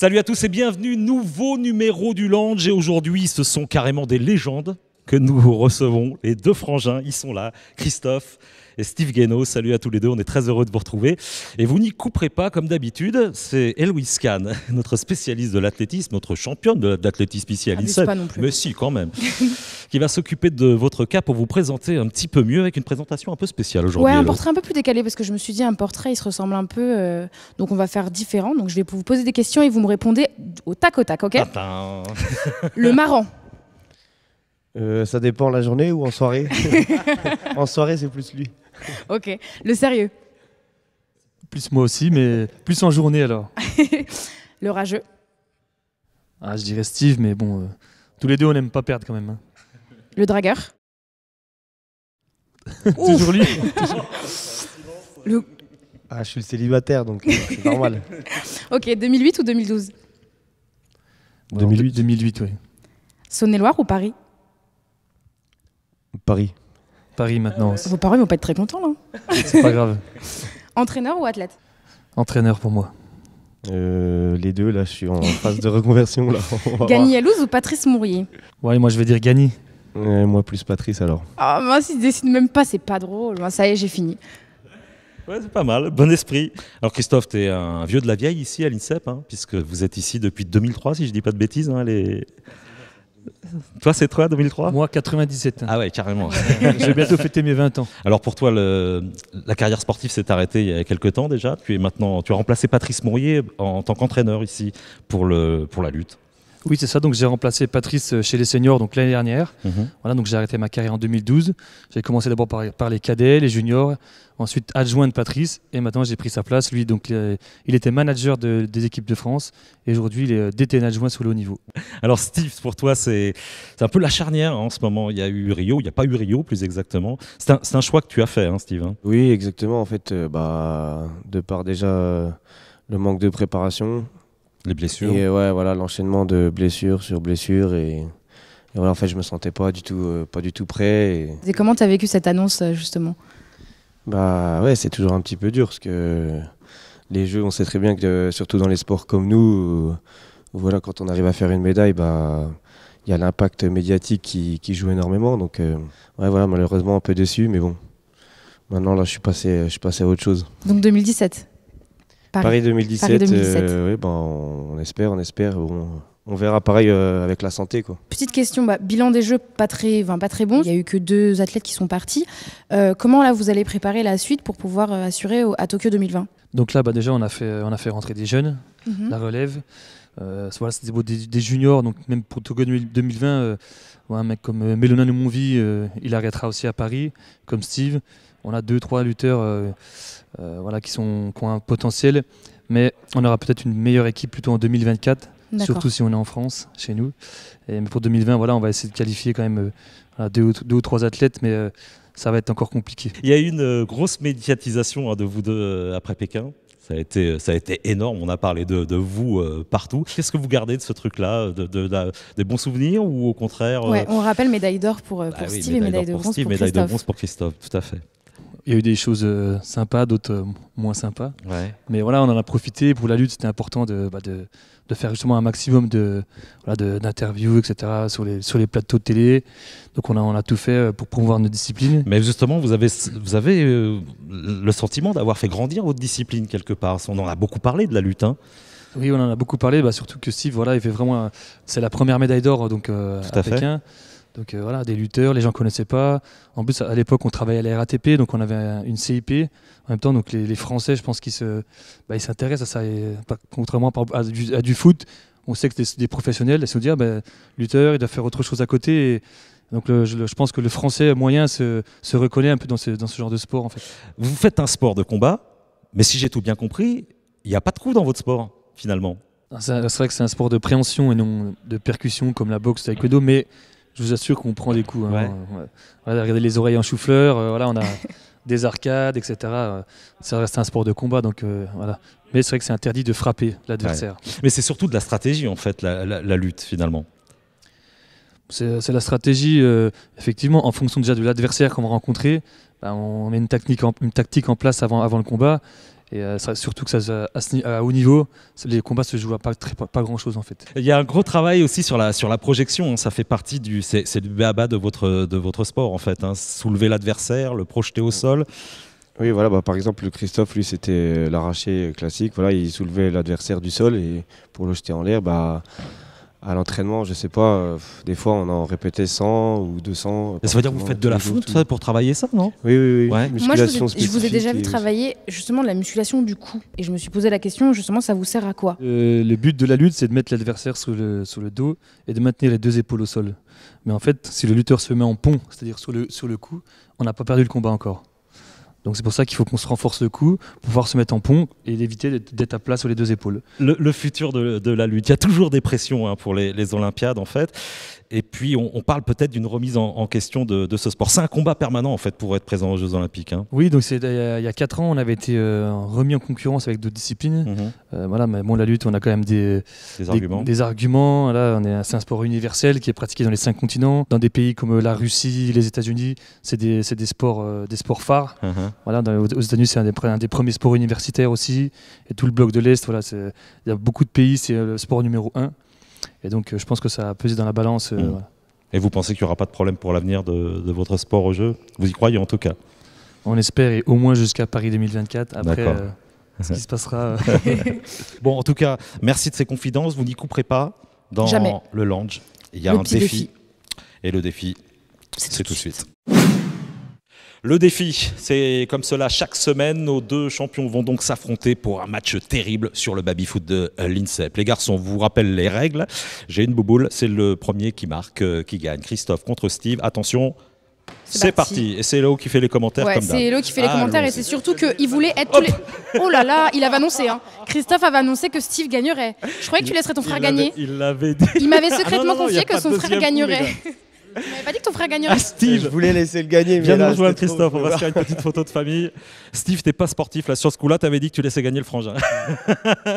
Salut à tous et bienvenue, nouveau numéro du Lange. Et aujourd'hui, ce sont carrément des légendes que nous recevons les deux frangins. Ils sont là, Christophe et Steve Guénaud. Salut à tous les deux, on est très heureux de vous retrouver. Et vous n'y couperez pas, comme d'habitude, c'est Eloise Kahn, notre spécialiste de l'athlétisme, notre championne de l'athlétisme ici à l'INSEP. Mais si, quand même. qui va s'occuper de votre cas pour vous présenter un petit peu mieux avec une présentation un peu spéciale aujourd'hui. Ouais, un portrait un peu plus décalé parce que je me suis dit un portrait, il se ressemble un peu. Euh, donc on va faire différent. Donc je vais vous poser des questions et vous me répondez au tac au tac, ok Le marrant. Euh, ça dépend la journée ou en soirée. en soirée, c'est plus lui. ok. Le sérieux Plus moi aussi, mais plus en journée alors. le rageux ah, Je dirais Steve, mais bon, euh, tous les deux, on n'aime pas perdre quand même. Hein. Le dragueur Toujours lui Ah, je suis le célibataire, donc euh, c'est normal. Ok, 2008 ou 2012 2008. 2008, oui. Saône-et-Loire ou Paris Paris. Paris maintenant. Vos parents vont pas être très contents là. Hein. C'est pas grave. Entraîneur ou athlète Entraîneur pour moi. Euh, les deux, là, je suis en phase de reconversion. Là. Gagny ou Patrice Mourier Ouais, moi je vais dire Gagny. moi plus Patrice alors. Ah, moi si décide même pas, c'est pas drôle. Ça y est, j'ai fini. Ouais, c'est pas mal, bon esprit. Alors Christophe, tu es un vieux de la vieille ici à l'INSEP, hein, puisque vous êtes ici depuis 2003, si je dis pas de bêtises, hein, toi, c'est toi, 2003 Moi, 97. Ah ouais, carrément. Je vais bientôt fêter mes 20 ans. Alors pour toi, le, la carrière sportive s'est arrêtée il y a quelques temps déjà. Tu es maintenant, tu as remplacé Patrice Mourier en, en tant qu'entraîneur ici pour, le, pour la lutte. Oui, c'est ça. Donc j'ai remplacé Patrice euh, chez les seniors donc l'année dernière. Mhm. Voilà, donc j'ai arrêté ma carrière en 2012. J'ai commencé d'abord par, les cadets, les juniors, ensuite adjoint de Patrice et maintenant j'ai pris sa place. Lui, donc euh, il était manager des équipes de France et aujourd'hui il est euh, DTN adjoint sous le haut niveau. Alors Steve, pour toi, c'est un peu la charnière hein, en ce moment. Il y a eu Rio, il n'y a pas eu Rio plus exactement. C'est un, un, choix que tu as fait, hein, Steve. Hein. Oui, exactement. En fait, bah, de par déjà le manque de préparation, les blessures. Et ouais, voilà, l'enchaînement de blessures sur blessures. et. voilà, en fait, je me sentais pas du tout, euh, pas du tout prêt. Et, comment tu as vécu cette annonce, euh, justement Bah ouais, c'est toujours un petit peu dur, parce que les Jeux, on sait très bien que, euh, surtout dans les sports comme nous, voilà, quand on arrive à faire une médaille, bah il y a l'impact médiatique qui, joue énormément. Donc ouais, voilà, malheureusement, un peu déçu, mais bon. Maintenant, là, je suis passé, je suis passé à autre chose. Donc 2017 Paris, 2017, euh, ben, on, espère, on espère. On, verra pareil euh, avec la santé. Quoi. Petite question, bah, bilan des Jeux pas très, pas très bon. Il n'y a eu que deux athlètes qui sont partis. Euh, comment là vous allez préparer la suite pour pouvoir assurer à Tokyo 2020 Donc là, bah, déjà, on a, fait, on a fait rentrer des jeunes, mhm. la relève. c'était des, juniors, donc même pour Tokyo 2020, un mec comme Melona Noumonvi, il arrêtera aussi à Paris, comme Steve on a deux, trois lutteurs euh, euh, voilà, qui, sont, qui potentiel, mais on aura peut-être une meilleure équipe plutôt en 2024, surtout si on est en France, chez nous. Et, mais pour 2020, voilà, on va essayer de qualifier quand même euh, deux, ou trois athlètes, mais euh, ça va être encore compliqué. Il y a eu une grosse médiatisation hein, de vous deux après Pékin. Ça a, été, ça a été énorme, on a parlé de, vous partout. Qu'est-ce que vous gardez de ce truc-là de, Des bons souvenirs ou au contraire On rappelle médaille d'or pour, bah Steve et médaille de bronze pour Christophe, tout à fait il y a eu des choses euh, sympas, d'autres euh, moins sympas. Mais voilà, on en a profité. Pour la lutte, c'était important de, bah, de, faire justement un maximum de, d'interviews, etc., sur les, sur les plateaux de télé. Donc on a, on a tout fait euh, pour promouvoir notre discipline. Mais justement, vous avez, vous avez le sentiment d'avoir fait grandir votre discipline quelque part. On en a beaucoup parlé de la lutte. Hein. Oui, on en a beaucoup parlé, bah, surtout que Steve, voilà, il fait vraiment. C'est la première médaille d'or donc euh, à, Fait. Donc euh, voilà, des lutteurs, les gens ne connaissaient pas. En plus, à l'époque, on travaillait à la RATP, donc on avait une CIP. En même temps, donc les, Français, je pense qu'ils se, bah, s'intéressent à ça. contrairement à, du, foot, on sait que des, des professionnels, ils se disent, ah, ben, lutteur, il doit faire autre chose à côté. donc je, pense que le Français moyen se, se reconnaît un peu dans ce, genre de sport. En fait. Vous faites un sport de combat, mais si j'ai tout bien compris, il n'y a pas de coups dans votre sport, finalement. Ah, c'est vrai que c'est un sport de préhension et non de percussion comme la boxe, taekwondo, mais je vous assure qu'on prend des coups. Hein. regardez les oreilles en chou-fleur, euh, voilà, on a des arcades, etc. Euh, ça reste un sport de combat, donc euh, voilà. Mais c'est vrai que c'est interdit de frapper l'adversaire. Mais c'est surtout de la stratégie, en fait, la, lutte, finalement. C'est la stratégie, effectivement, en fonction déjà de l'adversaire qu'on va rencontrer. Ben, on met une tactique en, une tactique en place avant, avant le combat. Et euh, surtout que ça, à, haut niveau, les combats se jouent à pas, très, pas, grand chose en fait. Il y a un gros travail aussi sur la, sur la projection. Hein. ça fait partie du. C'est du bas de votre, de votre sport en fait. Hein. soulever l'adversaire, le projeter au sol. Oui, voilà, bah, par exemple, Christophe, lui, c'était l'arraché classique. Voilà, il soulevait l'adversaire du sol et pour le jeter en l'air, bah à l'entraînement, je sais pas, euh, des fois on en répétait 100 ou 200. Ça veut dire que vous faites de la hein, fonte pour travailler ça, non Oui, oui, oui. je vous, ai, déjà vu travailler justement de la musculation du cou. Et je me suis posé la question, justement, ça vous sert à quoi euh, Le but de la lutte, c'est de mettre l'adversaire sur le, sur le dos et de maintenir les deux épaules au sol. Mais en fait, si le lutteur se met en pont, c'est-à-dire sur le, sur le cou, on n'a pas perdu le combat encore. Donc c'est pour ça qu'il faut qu'on se renforce le cou pouvoir se mettre en pont et éviter d'être à plat sur les deux épaules. Le, futur de, la lutte. Il y a toujours des pressions hein, pour les, Olympiades en fait. Et puis, on, parle peut-être d'une remise en, question de, ce sport. C'est un combat permanent, en fait, pour être présent aux Jeux Olympiques. Hein. Oui, donc euh, il y, a 4 ans, on avait été euh, remis en concurrence avec d'autres disciplines. Mhm. Euh, voilà, mais bon, la lutte, on a quand même des, arguments. Des arguments. Là, on est, c'est un sport universel qui est pratiqué dans les 5 continents. Dans des pays comme la Russie, les États-Unis, c'est des, sports, des sports phares. Mhm. Voilà, aux États-Unis, c'est un des, des, premiers sports universitaires aussi. Et tout le bloc de l'Est, voilà, il y a beaucoup de pays, c'est le sport numéro 1. Et donc, euh, je pense que ça a pesé dans la balance. Euh, mm. Et vous pensez qu'il n'y aura pas de problème pour l'avenir de, votre sport au jeu Vous y croyez en tout cas On espère, et au moins jusqu'à Paris 2024. Après, euh, ce qui se passera. bon, en tout cas, merci de ces confidences. Vous n'y couperez pas dans le lounge. Il y a un défi. Et le défi, c'est tout de suite. Le défi, c'est comme cela chaque semaine. Nos deux champions vont donc s'affronter pour un match terrible sur le baby-foot de euh, l'INSEP. Les garçons, vous rappelle les règles. J'ai une bouboule, c'est le premier qui marque, euh, qui gagne. Christophe contre Steve, attention. C'est parti. Et c'est Hello qui fait les commentaires ouais, C'est Hello qui fait les commentaires et c'est surtout qu'il voulait être Oh là là, il avait annoncé. Hein. Christophe avait annoncé que Steve gagnerait. Je croyais que tu laisserais ton frère gagner. il Il m'avait ah secrètement confié que son frère gagnerait. Tu m'avais pas dit que ton frère gagnerait. Ah, Steve Je voulais laisser le gagner. Viens nous rejoindre, Christophe. On va se faire une petite photo de famille. Steve, t'es pas sportif là. Sur ce coup-là, avais dit que tu laissais gagner le frangin.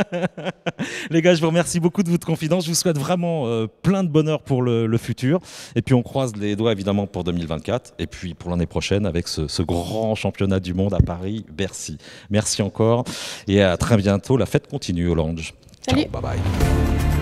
Les gars, je vous remercie beaucoup de votre confidence. Je vous souhaite vraiment euh, plein de bonheur pour le, futur. Et puis, on croise les doigts évidemment pour 2024 et puis pour l'année prochaine avec ce, grand championnat du monde à Paris, Bercy. Merci encore et à très bientôt. La fête continue au Salut. bye bye.